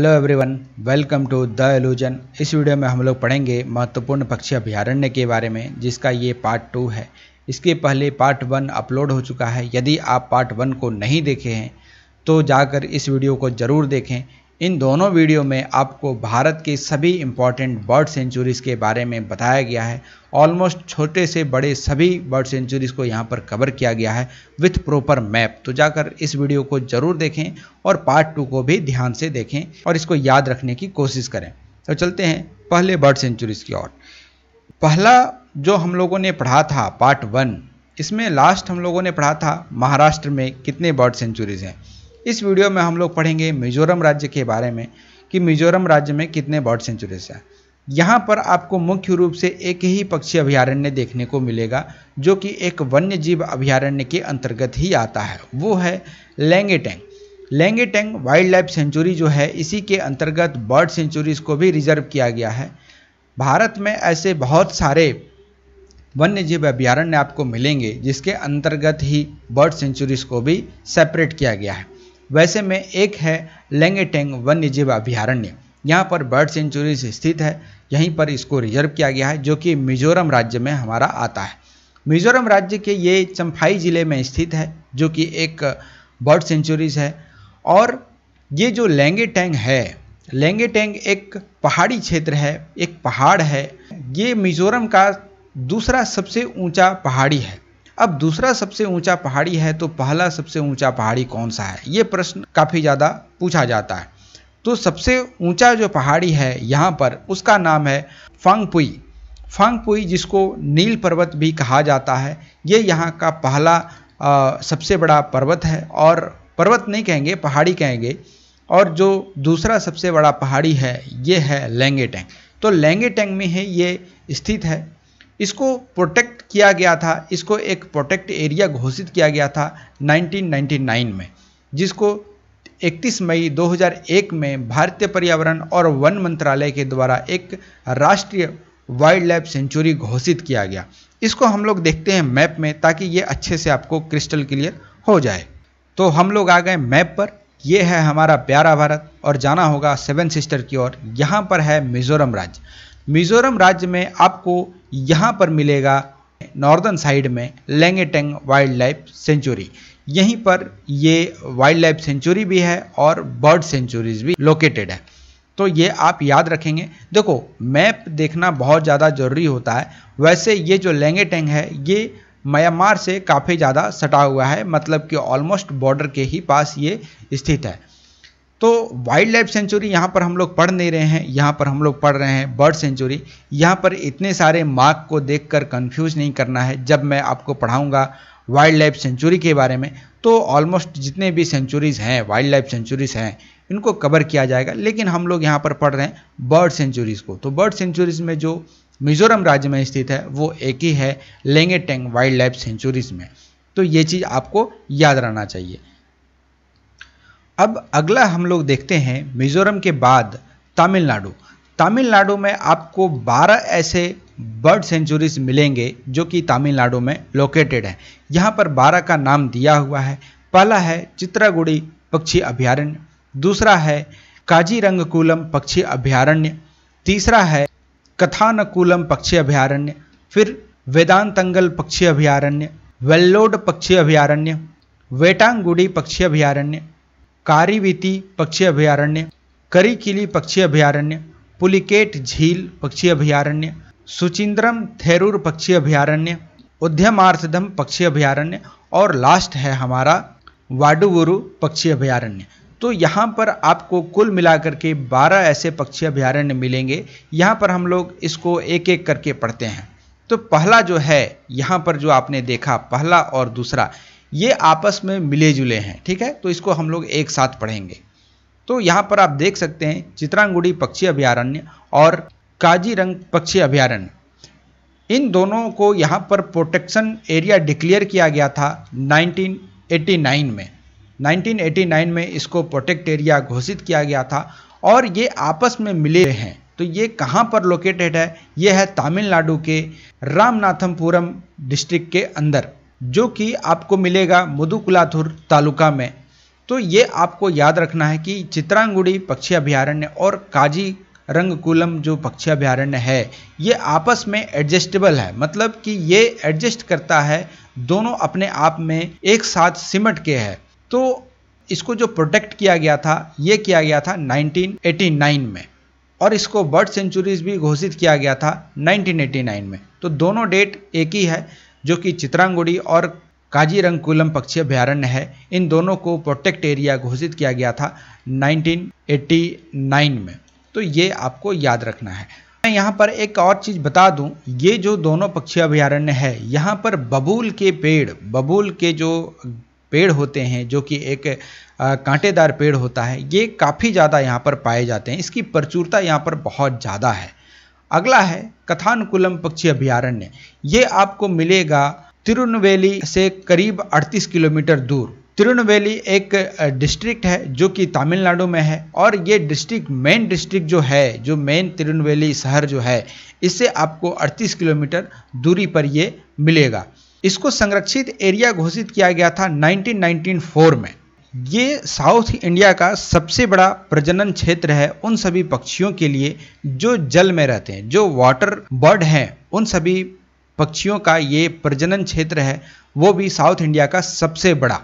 hello everyone welcome to the illusion इस video में हम लोग पढ़ेंगे महत्वपूर्ण पक्षी अभ्यारण्य के बारे में जिसका ये पार्ट टू है इसके पहले पार्ट वन अपलोड हो चुका है यदि आप पार्ट वन को नहीं देखे हैं तो जाकर इस वीडियो को ज़रूर देखें इन दोनों वीडियो में आपको भारत के सभी इम्पॉर्टेंट बर्ड सेंचुरीज़ के बारे में बताया गया है ऑलमोस्ट छोटे से बड़े सभी बर्ड सेंचुरीज़ को यहाँ पर कवर किया गया है विथ प्रॉपर मैप तो जाकर इस वीडियो को ज़रूर देखें और पार्ट टू को भी ध्यान से देखें और इसको याद रखने की कोशिश करें तो चलते हैं पहले बर्ड सेंचुरीज़ की ओर पहला जो हम लोगों ने पढ़ा था पार्ट वन इसमें लास्ट हम लोगों ने पढ़ा था महाराष्ट्र में कितने बर्ड सेंचुरीज़ हैं इस वीडियो में हम लोग पढ़ेंगे मिजोरम राज्य के बारे में कि मिजोरम राज्य में कितने बर्ड सेंचुरीज हैं यहाँ पर आपको मुख्य रूप से एक ही पक्षी अभ्यारण्य देखने को मिलेगा जो कि एक वन्य जीव अभयारण्य के अंतर्गत ही आता है वो है लेंगे टैंक लेंगे वाइल्ड लाइफ सेंचुरी जो है इसी के अंतर्गत बर्ड सेंचुरीज को भी रिजर्व किया गया है भारत में ऐसे बहुत सारे वन्य जीव अभ्यारण्य आपको मिलेंगे जिसके अंतर्गत ही बर्ड सेंचुरीज को भी सेपरेट किया गया है वैसे में एक है लेंगेटेंग जीव अभ्यारण्य यहाँ पर बर्ड सेंचुरी स्थित है यहीं पर इसको रिजर्व किया गया है जो कि मिजोरम राज्य में हमारा आता है मिजोरम राज्य के ये चंफाई ज़िले में स्थित है जो कि एक बर्ड सेंचुरीज है और ये जो लेंगे टेंग है लेंगे टेंग एक पहाड़ी क्षेत्र है एक पहाड़ है ये मिजोरम का दूसरा सबसे ऊंचा पहाड़ी है अब दूसरा सबसे ऊंचा पहाड़ी है तो पहला सबसे ऊंचा पहाड़ी कौन सा है ये प्रश्न काफ़ी ज़्यादा पूछा जाता है तो सबसे ऊंचा जो पहाड़ी है यहाँ पर उसका नाम है फांगपुई फांगपुई जिसको नील पर्वत भी कहा जाता है ये यहाँ का पहला आ, सबसे बड़ा पर्वत है और पर्वत नहीं कहेंगे पहाड़ी कहेंगे और जो दूसरा सबसे बड़ा पहाड़ी है ये है लेंगे टैंक तो लेंगे टैंक में ही ये स्थित है इसको प्रोटेक्ट किया गया था इसको एक प्रोटेक्ट एरिया घोषित किया गया था 1999 में जिसको 31 मई 2001 में भारतीय पर्यावरण और वन मंत्रालय के द्वारा एक राष्ट्रीय वाइल्ड लाइफ सेंचुरी घोषित किया गया इसको हम लोग देखते हैं मैप में ताकि ये अच्छे से आपको क्रिस्टल क्लियर हो जाए तो हम लोग आ गए मैप पर ये है हमारा प्यारा भारत और जाना होगा सेवन सिस्टर की ओर यहाँ पर है मिजोरम राज्य मिजोरम राज्य में आपको यहाँ पर मिलेगा नॉर्दर्न साइड में लेंगेटेंग वाइल्ड लाइफ सेंचुरी यहीं पर ये वाइल्ड लाइफ सेंचुरी भी है और बर्ड सेंचुरीज भी लोकेटेड है तो ये आप याद रखेंगे देखो मैप देखना बहुत ज़्यादा ज़रूरी होता है वैसे ये जो लेंगेटेंग है ये म्यांमार से काफ़ी ज़्यादा सटा हुआ है मतलब कि ऑलमोस्ट बॉर्डर के ही पास ये स्थित है तो वाइल्ड लाइफ सेंचुरी यहाँ पर हम लोग पढ़ नहीं रहे हैं यहाँ पर हम लोग पढ़ रहे हैं बर्ड सेंचुरी यहाँ पर इतने सारे मार्क को देखकर कंफ्यूज नहीं करना है जब मैं आपको पढ़ाऊँगा वाइल्ड लाइफ सेंचुरी के बारे में तो ऑलमोस्ट जितने भी सेंचुरीज़ हैं वाइल्ड लाइफ सेंचुरीज़ हैं इनको कवर किया जाएगा लेकिन हम लोग यहाँ पर पढ़ रहे हैं बर्ड सेंचुरीज़ को तो बर्ड सेंचुरीज़ में जो मिजोरम राज्य में स्थित है वो एक ही है लेंगे टेंग वाइल्ड लाइफ सेंचुरीज़ में तो ये चीज़ आपको याद रहना चाहिए अब अगला हम लोग देखते हैं मिजोरम के बाद तमिलनाडु तमिलनाडु में आपको 12 ऐसे बर्ड सेंचुरीज मिलेंगे जो कि तमिलनाडु में लोकेटेड हैं यहाँ पर 12 का नाम दिया हुआ है पहला है चित्रागुड़ी पक्षी अभ्यारण्य दूसरा है काजीरंगकुलम पक्षी अभ्यारण्य तीसरा है कथानकुलम पक्षी अभ्यारण्य फिर वेदांतंगल पक्षी अभ्यारण्य वेल्लोड पक्षी अभ्यारण्य वेटांगुड़ी पक्षी अभ्यारण्य कारीवीती पक्षी अभयारण्य करी किली पक्षी अभयारण्य पुलिकेट झील पक्षी अभयारण्य सुचिंद्रम थेरूर पक्षी अभयारण्य उद्यमार्थदम पक्षी अभयारण्य और लास्ट है हमारा वाडुवुरु पक्षी अभयारण्य तो यहाँ पर आपको कुल मिलाकर के 12 ऐसे पक्षी अभयारण्य मिलेंगे यहाँ पर हम लोग इसको एक एक करके पढ़ते हैं तो पहला जो है यहाँ पर जो आपने देखा पहला और दूसरा ये आपस में मिले जुले हैं ठीक है तो इसको हम लोग एक साथ पढ़ेंगे तो यहाँ पर आप देख सकते हैं चित्रांगुड़ी पक्षी अभयारण्य और काजीरंग पक्षी अभ्यारण्य इन दोनों को यहाँ पर प्रोटेक्शन एरिया डिक्लेयर किया गया था 1989 में 1989 में इसको प्रोटेक्ट एरिया घोषित किया गया था और ये आपस में मिले हैं तो ये कहाँ पर लोकेटेड है ये है तमिलनाडु के रामनाथमपुरम डिस्ट्रिक्ट के अंदर जो कि आपको मिलेगा मुदुकुलाथुर तालुका में तो ये आपको याद रखना है कि चित्रांगुड़ी पक्षी अभ्यारण्य और काजी रंगकुलम जो पक्षी अभ्यारण्य है ये आपस में एडजस्टेबल है मतलब कि ये एडजस्ट करता है दोनों अपने आप में एक साथ सिमट के है तो इसको जो प्रोटेक्ट किया गया था ये किया गया था 1989 में और इसको बर्ड सेंचुरीज भी घोषित किया गया था 1989 में तो दोनों डेट एक ही है जो कि चित्रांगुड़ी और काजीरंगकुलम पक्षी अभ्यारण्य है इन दोनों को प्रोटेक्ट एरिया घोषित किया गया था 1989 में तो ये आपको याद रखना है मैं यहाँ पर एक और चीज़ बता दूं ये जो दोनों पक्षी अभ्यारण्य है यहाँ पर बबूल के पेड़ बबूल के जो पेड़ होते हैं जो कि एक कांटेदार पेड़ होता है ये काफ़ी ज़्यादा यहाँ पर पाए जाते हैं इसकी प्रचुरता यहाँ पर बहुत ज़्यादा है अगला है कथानुकुलम पक्षी अभ्यारण्य ये आपको मिलेगा तिरुनवेली से करीब 38 किलोमीटर दूर तिरुनवेली एक डिस्ट्रिक्ट है जो कि तमिलनाडु में है और ये डिस्ट्रिक्ट मेन डिस्ट्रिक्ट जो है जो मेन तिरुनवेली शहर जो है इससे आपको 38 किलोमीटर दूरी पर ये मिलेगा इसको संरक्षित एरिया घोषित किया गया था 1994 में ये साउथ इंडिया का सबसे बड़ा प्रजनन क्षेत्र है उन सभी पक्षियों के लिए जो जल में रहते हैं जो वाटर बर्ड हैं उन सभी पक्षियों का ये प्रजनन क्षेत्र है वो भी साउथ इंडिया का सबसे बड़ा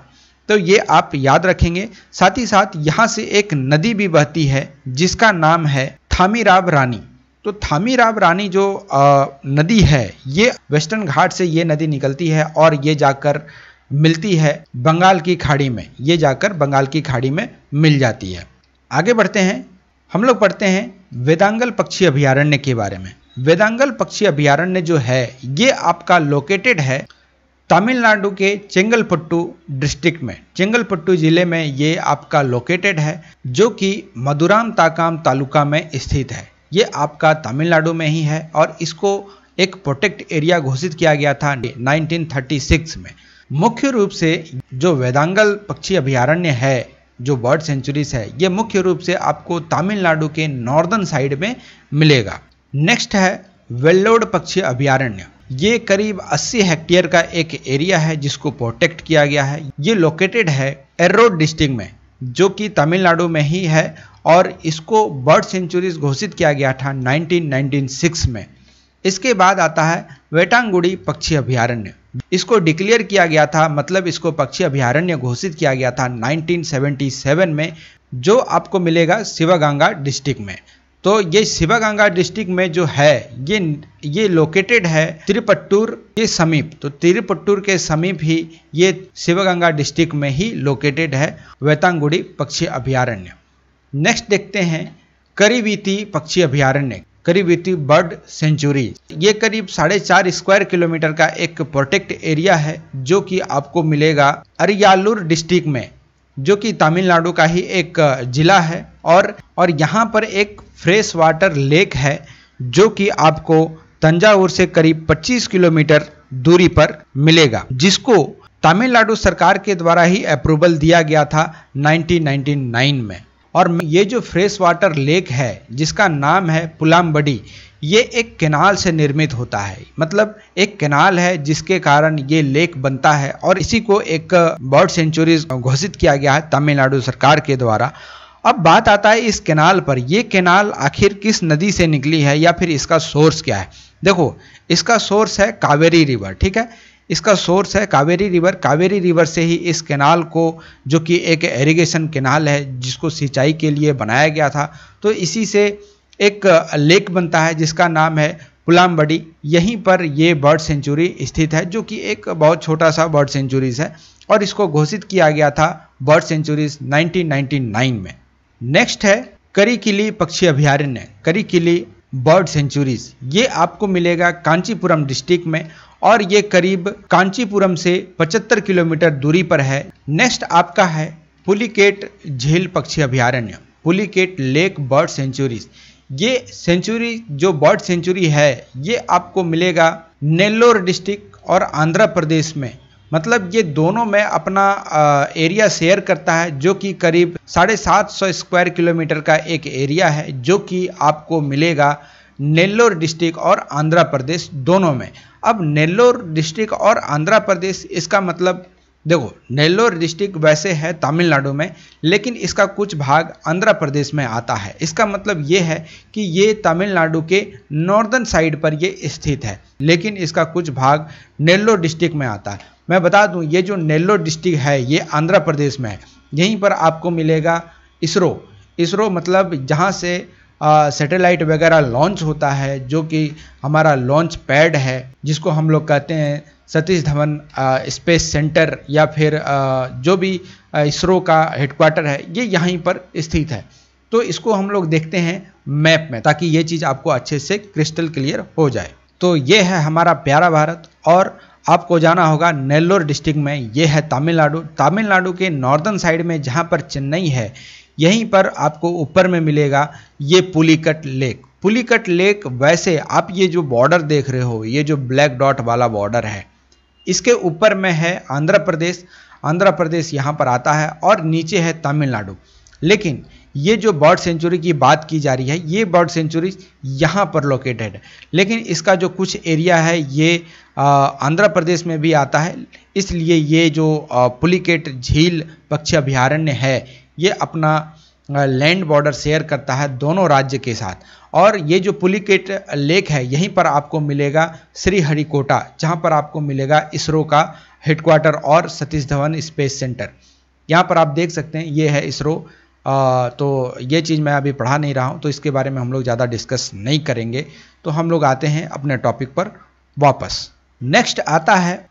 तो ये आप याद रखेंगे साथ ही साथ यहाँ से एक नदी भी बहती है जिसका नाम है थामीराब रानी तो थामीराब रानी जो आ, नदी है ये वेस्टर्न घाट से ये नदी निकलती है और ये जाकर मिलती है बंगाल की खाड़ी में ये जाकर बंगाल की खाड़ी में मिल जाती है आगे बढ़ते हैं हम लोग पढ़ते हैं वेदांगल पक्षी अभयारण्य के बारे में वेदांगल पक्षी अभयारण्य जो है ये आपका लोकेटेड है तमिलनाडु के चेंगलपट्टू डिस्ट्रिक्ट में चेंगलपट्टू ज़िले में ये आपका लोकेटेड है जो कि मधुराम ताकाम तालुका में स्थित है ये आपका तमिलनाडु में ही है और इसको एक प्रोटेक्ट एरिया घोषित किया गया था 1936 में मुख्य रूप से जो वेदांगल पक्षी अभ्यारण्य है जो बर्ड सेंचुरीज है ये मुख्य रूप से आपको तमिलनाडु के नॉर्दर्न साइड में मिलेगा नेक्स्ट है वेल्लोड पक्षी अभ्यारण्य ये करीब 80 हेक्टेयर का एक एरिया है जिसको प्रोटेक्ट किया गया है ये लोकेटेड है एरोड डिस्ट्रिक्ट में जो कि तमिलनाडु में ही है और इसको बर्ड सेंचुरीज घोषित किया गया था 1996 में इसके बाद आता है वेटांगुड़ी पक्षी अभ्यारण्य इसको डिक्लेयर किया गया था मतलब इसको पक्षी अभ्यारण्य घोषित किया गया था 1977 में जो आपको मिलेगा शिवागंगा डिस्ट्रिक्ट में तो ये शिवागंगा डिस्ट्रिक्ट में जो है ये ये लोकेटेड है त्रिपट्टूर के समीप तो त्रिपट्टूर के समीप ही ये शिवागंगा डिस्ट्रिक्ट में ही लोकेटेड है वेतांगुड़ी पक्षी अभयारण्य नेक्स्ट देखते हैं करीबीती पक्षी अभयारण्य करीब इति बर्ड सेंचुरी ये करीब साढ़े चार स्क्वायर किलोमीटर का एक प्रोटेक्ट एरिया है जो कि आपको मिलेगा अरियालूर डिस्ट्रिक्ट में जो कि तमिलनाडु का ही एक जिला है और और यहाँ पर एक फ्रेश वाटर लेक है जो कि आपको तंजावुर से करीब 25 किलोमीटर दूरी पर मिलेगा जिसको तमिलनाडु सरकार के द्वारा ही अप्रूवल दिया गया था 1999 में और ये जो फ्रेश वाटर लेक है जिसका नाम है पुलामबड़ी ये एक केनाल से निर्मित होता है मतलब एक केनाल है जिसके कारण ये लेक बनता है और इसी को एक बर्ड uh, सेंचुरी घोषित किया गया है तमिलनाडु सरकार के द्वारा अब बात आता है इस केनाल पर ये केनाल आखिर किस नदी से निकली है या फिर इसका सोर्स क्या है देखो इसका सोर्स है कावेरी रिवर ठीक है इसका सोर्स है कावेरी रिवर कावेरी रिवर से ही इस कैनाल को जो कि एक एरीगेशन कैनाल है जिसको सिंचाई के लिए बनाया गया था तो इसी से एक लेक बनता है जिसका नाम है पुलामबड़ी यहीं पर ये बर्ड सेंचुरी स्थित है जो कि एक बहुत छोटा सा बर्ड सेंचुरीज है और इसको घोषित किया गया था बर्ड सेंचुरीज 1999 में नेक्स्ट है करी किली पक्षी अभ्यारण्य करी किली बर्ड सेंचुरीज ये आपको मिलेगा कांचीपुरम डिस्ट्रिक्ट में और ये करीब कांचीपुरम से 75 किलोमीटर दूरी पर है नेक्स्ट आपका है पुलिकेट झील पक्षी अभ्यारण्य पुलिकेट लेक बर्ड सेंचुरीज ये सेंचुरी जो बर्ड सेंचुरी है ये आपको मिलेगा नेल्लोर डिस्ट्रिक्ट और आंध्र प्रदेश में मतलब ये दोनों में अपना एरिया शेयर करता है जो कि करीब साढ़े सात सौ स्क्वायर किलोमीटर का एक एरिया है जो कि आपको मिलेगा नेल्लोर डिस्ट्रिक्ट और आंध्र प्रदेश दोनों में अब नेल्लोर डिस्ट्रिक्ट और आंध्र प्रदेश इसका मतलब देखो नेल्लोर डिस्ट्रिक्ट वैसे है तमिलनाडु में लेकिन इसका कुछ भाग आंध्र प्रदेश में आता है इसका मतलब ये है कि ये तमिलनाडु के नॉर्दर्न साइड पर ये स्थित है लेकिन इसका कुछ भाग नेल्लोर डिस्ट्रिक्ट में आता है मैं बता दूं ये जो नेल्लो डिस्ट्रिक्ट है ये आंध्र प्रदेश में है यहीं पर आपको मिलेगा इसरो इसरो मतलब जहाँ से सैटेलाइट वगैरह लॉन्च होता है जो कि हमारा लॉन्च पैड है जिसको हम लोग कहते हैं सतीश धवन स्पेस सेंटर या फिर आ, जो भी इसरो का हेडक्वार्टर है ये यहीं पर स्थित है तो इसको हम लोग देखते हैं मैप में ताकि ये चीज़ आपको अच्छे से क्रिस्टल क्लियर हो जाए तो ये है हमारा प्यारा भारत और आपको जाना होगा नेल्लोर डिस्ट्रिक्ट में ये है तमिलनाडु तमिलनाडु के नॉर्दर्न साइड में जहाँ पर चेन्नई है यहीं पर आपको ऊपर में मिलेगा ये पुलिकट लेक पुलिकट लेक वैसे आप ये जो बॉर्डर देख रहे हो ये जो ब्लैक डॉट वाला बॉर्डर है इसके ऊपर में है आंध्र प्रदेश आंध्र प्रदेश यहाँ पर आता है और नीचे है तमिलनाडु लेकिन ये जो बर्ड सेंचुरी की बात की जा रही है ये बर्ड सेंचुरी यहाँ पर लोकेटेड है लेकिन इसका जो कुछ एरिया है ये आंध्र प्रदेश में भी आता है इसलिए ये जो पुलिकेट झील पक्षी अभ्यारण्य है ये अपना लैंड बॉर्डर शेयर करता है दोनों राज्य के साथ और ये जो पुलिकेट लेक है यहीं पर आपको मिलेगा श्रीहरिकोटा जहाँ पर आपको मिलेगा इसरो का हेडक्वार्टर और सतीश धवन स्पेस सेंटर यहाँ पर आप देख सकते हैं ये है इसरो आ, तो ये चीज़ मैं अभी पढ़ा नहीं रहा हूँ तो इसके बारे में हम लोग ज़्यादा डिस्कस नहीं करेंगे तो हम लोग आते हैं अपने टॉपिक पर वापस नेक्स्ट आता है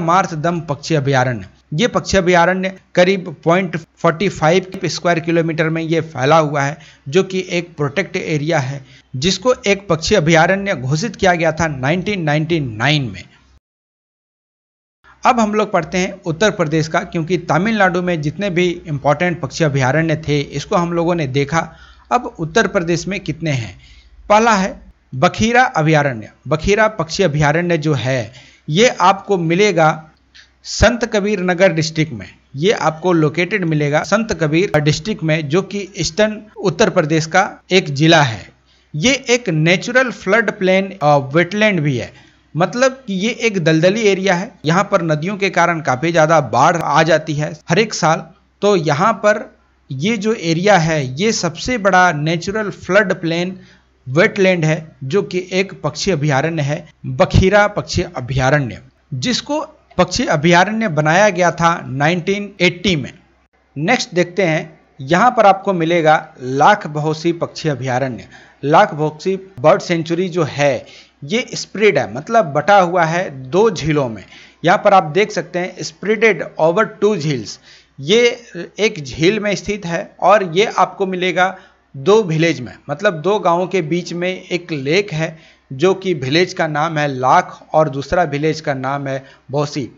मार्थ दम पक्षी अभ्यारण्य ये पक्षी अभ्यारण्य करीब point forty five square kilometre में ये फैला हुआ है जो कि एक प्रोटेक्ट एरिया है जिसको एक पक्षी अभ्यारण्य घोषित किया गया था 1999 में अब हम लोग पढ़ते हैं उत्तर प्रदेश का क्योंकि तमिलनाडु में जितने भी इम्पोर्टेंट पक्षी अभ्यारण्य थे इसको हम लोगों ने देखा अब उत्तर प्रदेश में कितने हैं पहला है बखीरा अभ्यारण्य बखीरा पक्षी अभ्यारण्य जो है ये आपको मिलेगा संत कबीर नगर डिस्ट्रिक्ट में ये आपको लोकेटेड मिलेगा संत कबीर डिस्ट्रिक्ट में जो कि ईस्टर्न उत्तर प्रदेश का एक जिला है ये एक नेचुरल फ्लड प्लेन वेटलैंड भी है मतलब कि ये एक दलदली एरिया है यहाँ पर नदियों के कारण काफ़ी ज़्यादा बाढ़ आ जाती है हर एक साल तो यहाँ पर ये जो एरिया है ये सबसे बड़ा नेचुरल फ्लड प्लेन वेटलैंड है जो कि एक पक्षी अभ्यारण्य है बखीरा पक्षी अभ्यारण्य जिसको पक्षी अभ्यारण्य बनाया गया था 1980 में नेक्स्ट देखते हैं यहाँ पर आपको मिलेगा लाख बहुसी पक्षी अभ्यारण्य लाख बहुसी बर्ड सेंचुरी जो है ये स्प्रेड है मतलब बटा हुआ है दो झीलों में यहाँ पर आप देख सकते हैं स्प्रेडेड ओवर टू झील्स ये एक झील में स्थित है और ये आपको मिलेगा दो विलेज में मतलब दो गांवों के बीच में एक लेक है जो कि विलेज का नाम है लाख और दूसरा विलेज का नाम है भौसी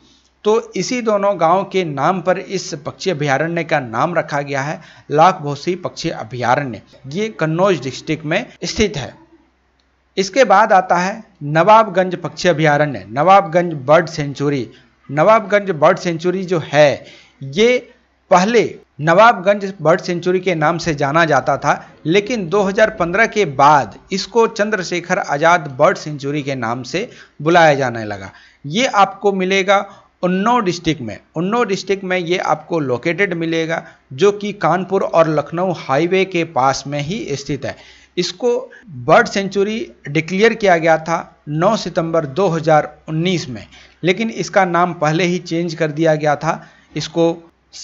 तो इसी दोनों गांव के नाम पर इस पक्षी अभ्यारण्य का नाम रखा गया है लाख भौसी पक्षी अभ्यारण्य ये कन्नौज डिस्ट्रिक्ट में स्थित है इसके बाद आता है नवाबगंज पक्षी अभ्यारण्य Nawabganj bird sanctuary Nawabganj bird sanctuary जो है ये पहले नवाबगंज बर्ड सेंचुरी के नाम से जाना जाता था लेकिन 2015 के बाद इसको चंद्रशेखर आज़ाद बर्ड सेंचुरी के नाम से बुलाया जाने लगा ये आपको मिलेगा उन्नाव डिस्ट्रिक्ट में उन्नाव डिस्ट्रिक्ट में ये आपको लोकेटेड मिलेगा जो कि कानपुर और लखनऊ हाईवे के पास में ही स्थित है इसको बर्ड सेंचुरी डिक्लेयर किया गया था 9 सितंबर 2019 में लेकिन इसका नाम पहले ही चेंज कर दिया गया था इसको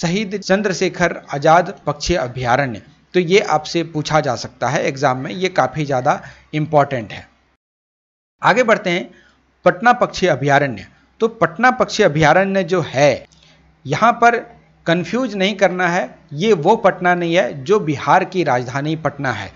शहीद चंद्रशेखर आज़ाद पक्षी अभ्यारण्य तो ये आपसे पूछा जा सकता है एग्ज़ाम में ये काफ़ी ज़्यादा इम्पॉर्टेंट है आगे बढ़ते हैं पटना पक्षी अभ्यारण्य तो पटना पक्षी अभ्यारण्य जो है यहाँ पर कंफ्यूज नहीं करना है ये वो पटना नहीं है जो बिहार की राजधानी पटना है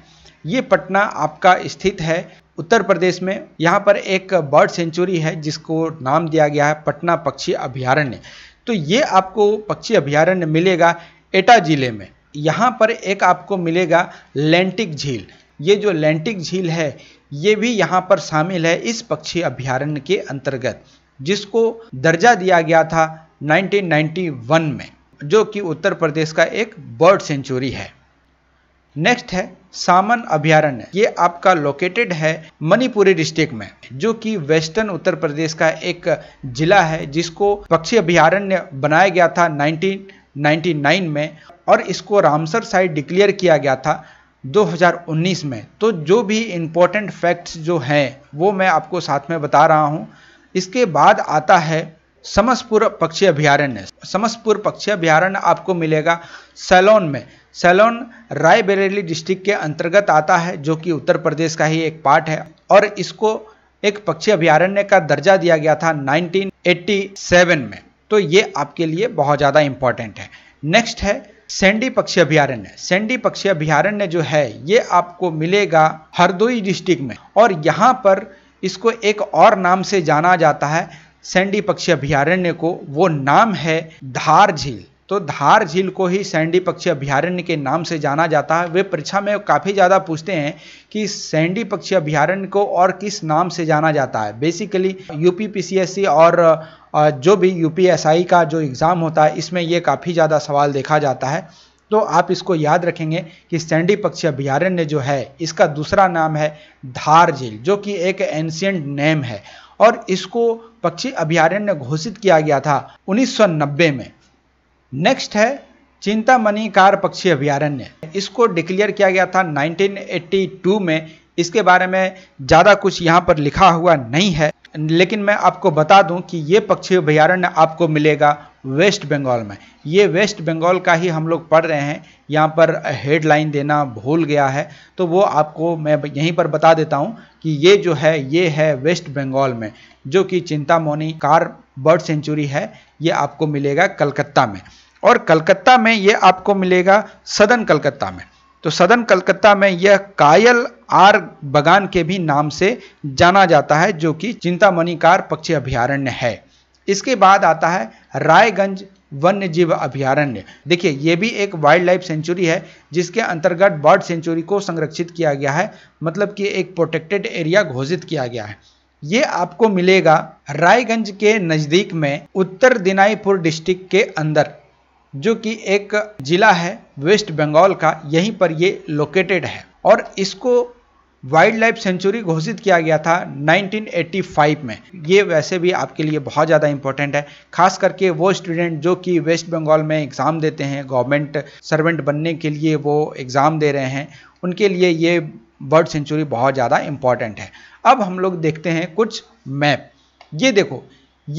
ये पटना आपका स्थित है उत्तर प्रदेश में यहाँ पर एक बर्ड सेंचुरी है जिसको नाम दिया गया है पटना पक्षी अभ्यारण्य तो ये आपको पक्षी अभ्यारण्य मिलेगा एटा जिले में यहाँ पर एक आपको मिलेगा लेंटिक झील ये जो लेंटिक झील है ये भी यहाँ पर शामिल है इस पक्षी अभ्यारण्य के अंतर्गत जिसको दर्जा दिया गया था 1991 में जो कि उत्तर प्रदेश का एक बर्ड सेंचुरी है नेक्स्ट है सामन अभ्यारण्य ये आपका लोकेटेड है मणिपुरी डिस्ट्रिक्ट में जो कि वेस्टर्न उत्तर प्रदेश का एक जिला है जिसको पक्षी अभ्यारण्य बनाया गया था 1999 में और इसको रामसर साइट डिक्लेयर किया गया था 2019 में तो जो भी इम्पोर्टेंट फैक्ट्स जो हैं वो मैं आपको साथ में बता रहा हूँ इसके बाद आता है समसपुर पक्षी अभ्यारण्य समसपुर पक्षी अभ्यारण्य आपको मिलेगा सैलोन में सैलोन रायबरेली डिस्ट्रिक्ट के अंतर्गत आता है जो कि उत्तर प्रदेश का ही एक पार्ट है और इसको एक पक्षी अभ्यारण्य का दर्जा दिया गया था 1987 में तो ये आपके लिए बहुत ज़्यादा इंपॉर्टेंट है नेक्स्ट है सेंडी पक्षी अभ्यारण्य सेंडी पक्षी अभ्यारण्य जो है ये आपको मिलेगा हरदोई डिस्ट्रिक्ट में और यहाँ पर इसको एक और नाम से जाना जाता है सैंडी पक्षी अभ्यारण्य को वो नाम है धार झील तो धार झील को ही सैंडी पक्षी अभ्यारण्य के नाम से जाना जाता है वे परीक्षा में काफ़ी ज़्यादा पूछते हैं कि सैंडी पक्षी अभ्यारण्य को और किस नाम से जाना जाता है बेसिकली यू पीसीएससी और जो भी यू का जो एग्ज़ाम होता है इसमें ये काफ़ी ज़्यादा सवाल देखा जाता है तो आप इसको याद रखेंगे कि सैंडी पक्षी अभ्यारण्य जो है इसका दूसरा नाम है धार झील जो कि एक एंशियंट नेम है और इसको पक्षी अभ्यारण्य घोषित किया गया था 1990 में नेक्स्ट है चिंतामणि कार पक्षी अभ्यारण्य इसको डिक्लेयर किया गया था 1982 में इसके बारे में ज़्यादा कुछ यहाँ पर लिखा हुआ नहीं है लेकिन मैं आपको बता दूं कि ये पक्षी अभ्यारण्य आपको मिलेगा वेस्ट बंगाल में ये वेस्ट बंगाल का ही हम लोग पढ़ रहे हैं यहाँ पर हेडलाइन देना भूल गया है तो वो आपको मैं यहीं पर बता देता हूँ कि ये जो है ये है वेस्ट बंगाल में जो कि चिंतामोनी कार बर्ड सेंचुरी है ये आपको मिलेगा कलकत्ता में और कलकत्ता में ये आपको मिलेगा सदन कलकत्ता में तो सदन कलकत्ता में यह कायल आर बगान के भी नाम से जाना जाता है जो कि चिंतामणिकार पक्षी अभ्यारण्य है इसके बाद आता है रायगंज वन्य जीव अभ्यारण्य देखिए ये भी एक वाइल्ड लाइफ सेंचुरी है जिसके अंतर्गत बर्ड सेंचुरी को संरक्षित किया गया है मतलब कि एक प्रोटेक्टेड एरिया घोषित किया गया है ये आपको मिलेगा रायगंज के नज़दीक में उत्तर दिनाईपुर डिस्ट्रिक्ट के अंदर जो कि एक जिला है वेस्ट बंगाल का यहीं पर ये लोकेटेड है और इसको वाइल्ड लाइफ सेंचुरी घोषित किया गया था 1985 में ये वैसे भी आपके लिए बहुत ज़्यादा इंपॉर्टेंट है खास करके वो स्टूडेंट जो कि वेस्ट बंगाल में एग्ज़ाम देते हैं गवर्नमेंट सर्वेंट बनने के लिए वो एग्ज़ाम दे रहे हैं उनके लिए ये बर्ड सेंचुरी बहुत ज़्यादा इम्पॉर्टेंट है अब हम लोग देखते हैं कुछ मैप ये देखो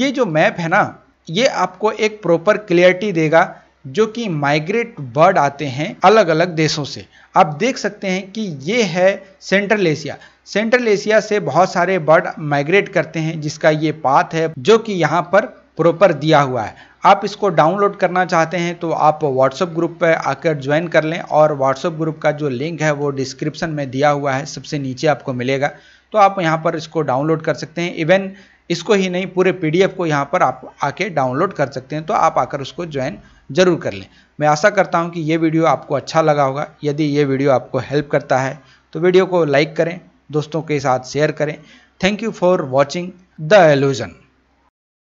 ये जो मैप है ना ये आपको एक प्रॉपर क्लियरिटी देगा जो कि माइग्रेट बर्ड आते हैं अलग अलग देशों से आप देख सकते हैं कि ये है सेंट्रल एशिया सेंट्रल एशिया से बहुत सारे बर्ड माइग्रेट करते हैं जिसका ये पाथ है जो कि यहाँ पर प्रॉपर दिया हुआ है आप इसको डाउनलोड करना चाहते हैं तो आप व्हाट्सएप ग्रुप पर आकर ज्वाइन कर लें और व्हाट्सएप ग्रुप का जो लिंक है वो डिस्क्रिप्शन में दिया हुआ है सबसे नीचे आपको मिलेगा तो आप यहाँ पर इसको डाउनलोड कर सकते हैं इवन इसको ही नहीं पूरे पीडीएफ को यहाँ पर आप आके डाउनलोड कर सकते हैं तो आप आकर उसको ज्वाइन जरूर कर लें मैं आशा करता हूँ कि ये वीडियो आपको अच्छा लगा होगा यदि ये वीडियो आपको हेल्प करता है तो वीडियो को लाइक करें दोस्तों के साथ शेयर करें thank you for watching the allusion